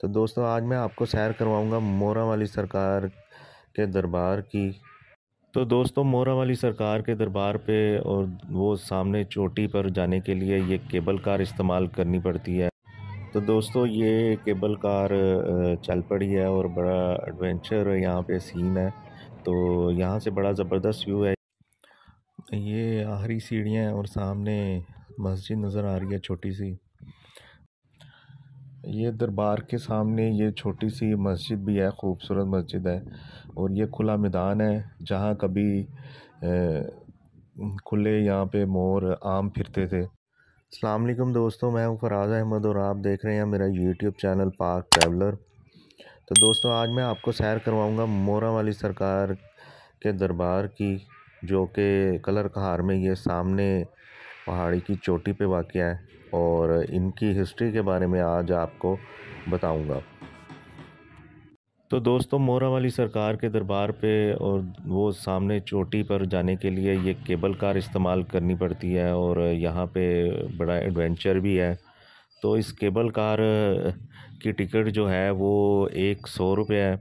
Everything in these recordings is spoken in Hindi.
तो दोस्तों आज मैं आपको सैर करवाऊंगा मोरा वाली सरकार के दरबार की तो दोस्तों मोरा वाली सरकार के दरबार पे और वो सामने चोटी पर जाने के लिए ये केबल कार इस्तेमाल करनी पड़ती है तो दोस्तों ये केबल कार चल पड़ी है और बड़ा एडवेंचर यहाँ पे सीन है तो यहाँ से बड़ा ज़बरदस्त व्यू है ये आखिरी सीढ़ियाँ और सामने मस्जिद नज़र आ रही है छोटी सी ये दरबार के सामने ये छोटी सी मस्जिद भी है खूबसूरत मस्जिद है और ये खुला मैदान है जहाँ कभी खुले यहाँ पे मोर आम फिरते थे अलकुम दोस्तों मैं हूँ फराज अहमद और आप देख रहे हैं मेरा यूट्यूब चैनल पार्क ट्रैवलर तो दोस्तों आज मैं आपको सैर करवाऊँगा मोरा वाली सरकार के दरबार की जो कि कलर कहार में ये सामने पहाड़ी की चोटी पे वाक़ है और इनकी हिस्ट्री के बारे में आज आपको बताऊंगा। तो दोस्तों मोरा वाली सरकार के दरबार पे और वो सामने चोटी पर जाने के लिए ये केबल कार इस्तेमाल करनी पड़ती है और यहाँ पे बड़ा एडवेंचर भी है तो इस केबल कार की टिकट जो है वो एक सौ रुपये है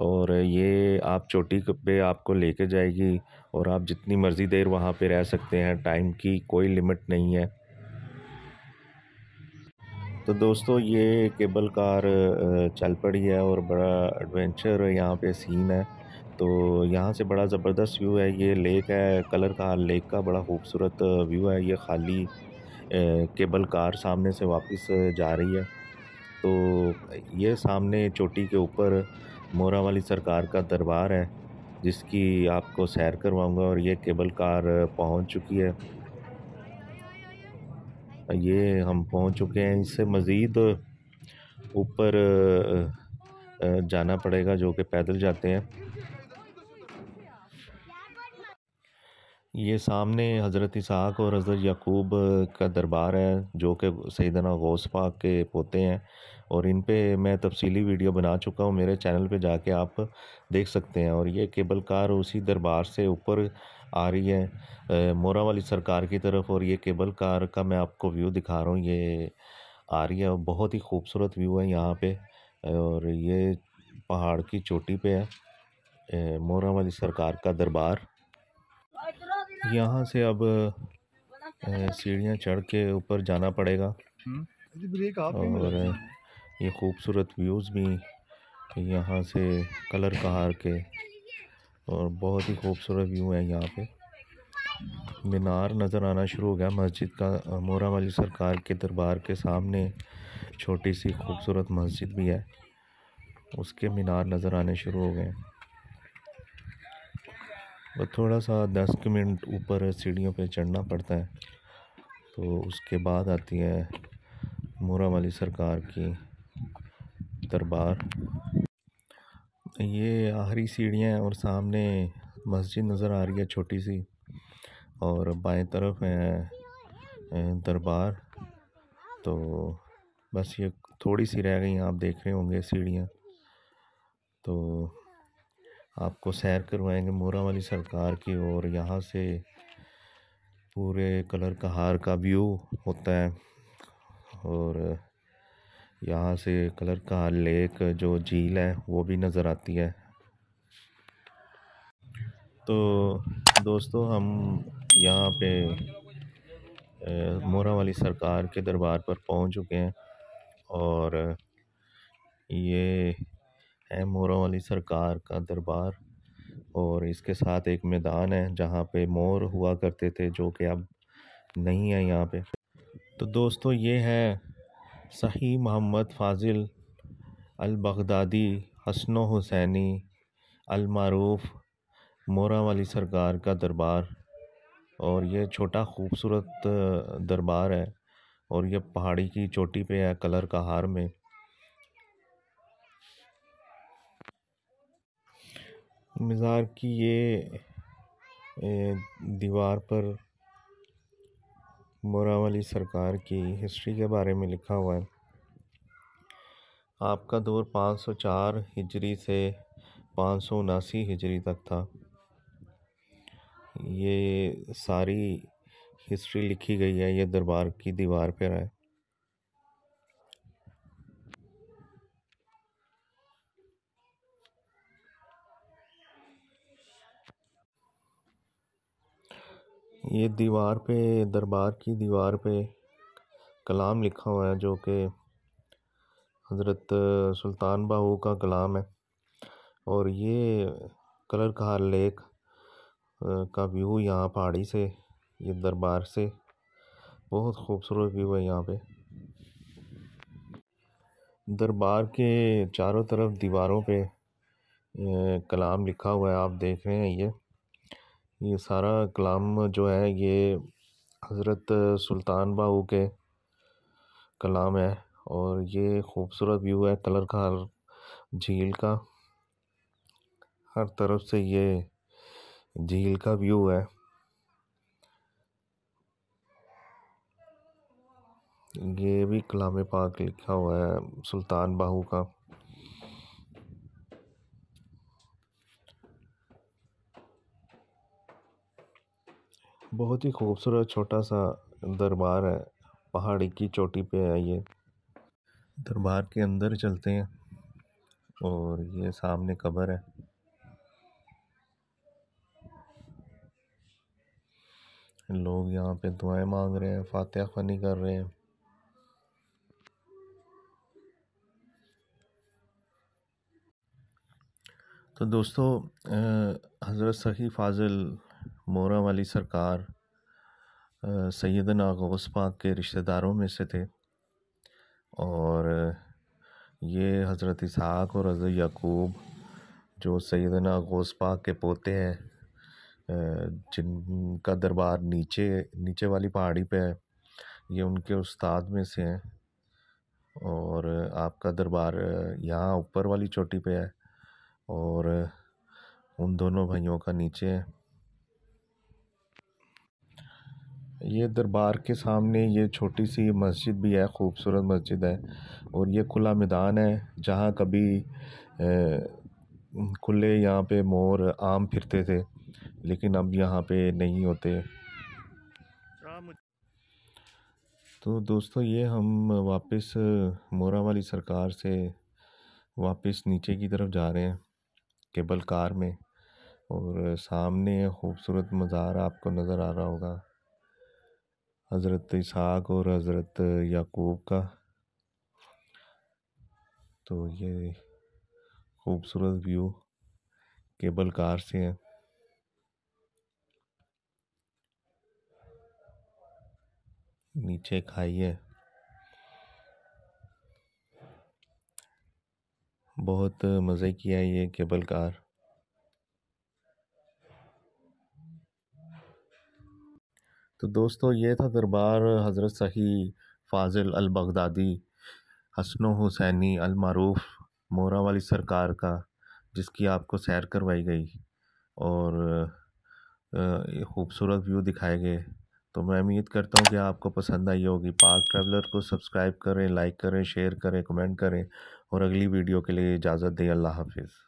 और ये आप चोटी पे आपको लेके जाएगी और आप जितनी मर्ज़ी देर वहाँ पे रह सकते हैं टाइम की कोई लिमिट नहीं है तो दोस्तों ये केबल कार चल पड़ी है और बड़ा एडवेंचर यहाँ पे सीन है तो यहाँ से बड़ा ज़बरदस्त व्यू है ये लेक है कलर का लेक का बड़ा खूबसूरत व्यू है ये खाली केबल कार सामने से वापस जा रही है तो ये सामने चोटी के ऊपर मोरा वाली सरकार का दरबार है जिसकी आपको सैर करवाऊंगा और ये केबल कार पहुंच चुकी है ये हम पहुंच चुके हैं इससे मज़ीद ऊपर जाना पड़ेगा जो कि पैदल जाते हैं ये सामने हज़रत इसहाक और हज़रत याकूब का दरबार है जो कि सैदना गौस पाक के पोते हैं और इन पे मैं तफसीली वीडियो बना चुका हूँ मेरे चैनल पे जाके आप देख सकते हैं और ये केबल कार उसी दरबार से ऊपर आ रही है मोरा वाली सरकार की तरफ और ये केबल कार का मैं आपको व्यू दिखा रहा हूँ ये आ रही है और बहुत ही खूबसूरत व्यू है यहाँ पर और ये पहाड़ की चोटी पे है मोरा वाली सरकार का दरबार यहाँ से अब सीढ़ियाँ चढ़ के ऊपर जाना पड़ेगा हम्म। तो और ये खूबसूरत व्यूज़ भी यहाँ से कलर कहार के और बहुत ही खूबसूरत व्यू है यहाँ पे मीनार नज़र आना शुरू हो गया मस्जिद का मोरा वाली सरकार के दरबार के सामने छोटी सी खूबसूरत मस्जिद भी है उसके मीनार नज़र आने शुरू हो गए बस थोड़ा सा दस के मिनट ऊपर सीढ़ियों पे चढ़ना पड़ता है तो उसके बाद आती है मोरा वाली सरकार की दरबार ये आखिरी सीढ़ियाँ हैं और सामने मस्जिद नज़र आ रही है छोटी सी और बाएं तरफ है दरबार तो बस ये थोड़ी सी रह गई आप देख रहे होंगे सीढ़ियाँ तो आपको सैर करवाएंगे मोरा वाली सरकार की और यहाँ से पूरे कलर कहार का व्यू होता है और यहाँ से कलर कहार लेक जो झील है वो भी नज़र आती है तो दोस्तों हम यहाँ पे मोरा वाली सरकार के दरबार पर पहुँच चुके हैं और ये है मोरों वाली सरकार का दरबार और इसके साथ एक मैदान है जहाँ पे मोर हुआ करते थे जो कि अब नहीं है यहाँ पे तो दोस्तों ये है सही मोहम्मद फाजिल अल बगदादी हसन हुसैनी अलमारूफ मोरा वाली सरकार का दरबार और ये छोटा खूबसूरत दरबार है और ये पहाड़ी की चोटी पे है कलर का हार में मज़ार की ये दीवार पर मोरावली सरकार की हिस्ट्री के बारे में लिखा हुआ है आपका दौर 504 हिजरी से पाँच सौ हिजरी तक था ये सारी हिस्ट्री लिखी गई है ये दरबार की दीवार पर है ये दीवार पे दरबार की दीवार पे कलाम लिखा हुआ है जो कि हज़रत सुल्तान बाहू का कलाम है और ये कलर कहार लेक का व्यू यहाँ पहाड़ी से ये दरबार से बहुत खूबसूरत व्यू है यहाँ पे दरबार के चारों तरफ दीवारों पे कलाम लिखा हुआ है आप देख रहे हैं ये ये सारा कलाम जो है ये हज़रत सुल्तान बाहू के कलाम है और ये खूबसूरत व्यू है कलर का झील का हर तरफ से ये झील का व्यू है ये भी कलाम पाक लिखा हुआ है सुल्तान बाहू का बहुत ही खूबसूरत छोटा सा दरबार है पहाड़ी की चोटी पे है ये दरबार के अंदर चलते हैं और ये सामने कबर है लोग यहाँ पे दुआएं मांग रहे हैं फातह खनी कर रहे हैं तो दोस्तों हज़रत सखी फाजिल मोरा वाली सरकार सैदना गौस पाक के रिश्तेदारों में से थे और ये हज़रत इसहाक और हज़रत याकूब जो सैदना गौस पाक के पोते हैं जिनका दरबार नीचे नीचे वाली पहाड़ी पे है ये उनके उस्ताद में से हैं और आपका दरबार यहाँ ऊपर वाली चोटी पे है और उन दोनों भाइयों का नीचे है ये दरबार के सामने ये छोटी सी मस्जिद भी है खूबसूरत मस्जिद है और ये खुला मैदान है जहाँ कभी खुले यहाँ पे मोर आम फिरते थे लेकिन अब यहाँ पे नहीं होते तो दोस्तों ये हम वापस मोरा वाली सरकार से वापस नीचे की तरफ जा रहे हैं केबल कार में और सामने खूबसूरत मज़ार आपको नज़र आ रहा होगा हज़रत इसहाक और हज़रत याकूब का तो ये खूबसूरत व्यू केबल कार से है नीचे खाई है बहुत मज़े किया है ये केबल कार तो दोस्तों ये था दरबार हज़रत सही फ़ाज़िल बगदादी हसन हुसैनी अलमरूफ़ मोरा वाली सरकार का जिसकी आपको सैर करवाई गई और ख़ूबसूरत व्यू दिखाए गए तो मैं उम्मीद करता हूँ कि आपको पसंद आई होगी पार्क ट्रैवलर को सब्सक्राइब करें लाइक करें शेयर करें कमेंट करें और अगली वीडियो के लिए इजाज़त दें अल्लाह हाफिज़